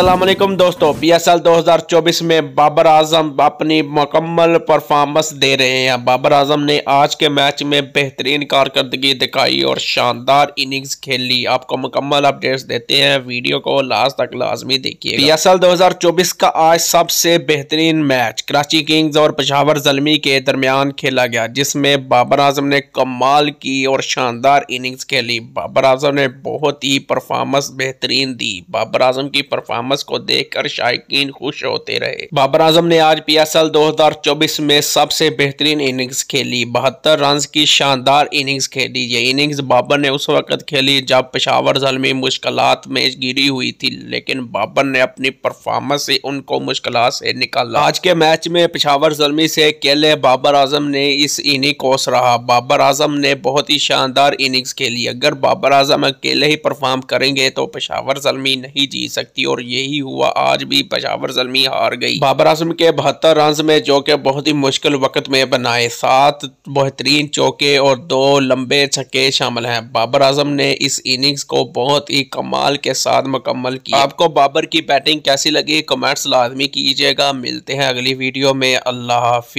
असलम दोस्तों P S L दो हज़ार चौबीस में बाबर आजम अपनी मुकम्मल परफॉर्मेंस दे रहे हैं बाबर आजम ने आज के मैच में बेहतरीन कारकर्दगी दिखाई और शानदार इनिंग्स खेली आपको मुकम्मल अपडेट्स देते हैं वीडियो को लास्ट तक लाजमी देखिए पी एस एल दो हज़ार चौबीस का आज सबसे बेहतरीन मैच कराची किंग्स और पशावर जलमी के दरमियान खेला गया जिसमें बाबर आजम ने कमाल की और शानदार इनिंग्स खेली बाबर आजम ने बहुत ही परफॉर्मेंस बेहतरीन दी बाबर आजम की परफॉर्मेंस परफॉर्मेंस को देखकर शायकीन खुश होते रहे बाबर आजम ने आज पी एस एल दो हजार चौबीस में सबसे बेहतरीन इनिंग्स खेली बहत्तर रन की शानदार इनिंग्स खेली ये इनिंग्स बाबर ने उस वक्त खेली जब पेशावर जलमी मुश्किल में गिरी हुई थी लेकिन बाबर ने अपनी परफॉर्मेंस से उनको मुश्किल से निकाला आज के मैच में पेशावर जलमी से अकेले बाबर आजम ने इस इनिंग को सराहा बाबर आजम ने बहुत ही शानदार इनिंग्स खेली अगर बाबर आजम अकेले ही परफॉर्म करेंगे तो पेशावर जलमी नहीं जीत सकती और यही हुआ आज भी पशावर जलमी हार गई बाबर आजम के बहत्तर रन में जो के बहुत ही मुश्किल वक्त में बनाए सात बेहतरीन चौके और दो लंबे छक्के शामिल हैं बाबर आजम ने इस इनिंग्स को बहुत ही कमाल के साथ मुकम्मल किया आपको बाबर की बैटिंग कैसी लगी कमेंट्स लाजमी कीजिएगा मिलते हैं अगली वीडियो में अल्लाह हाफि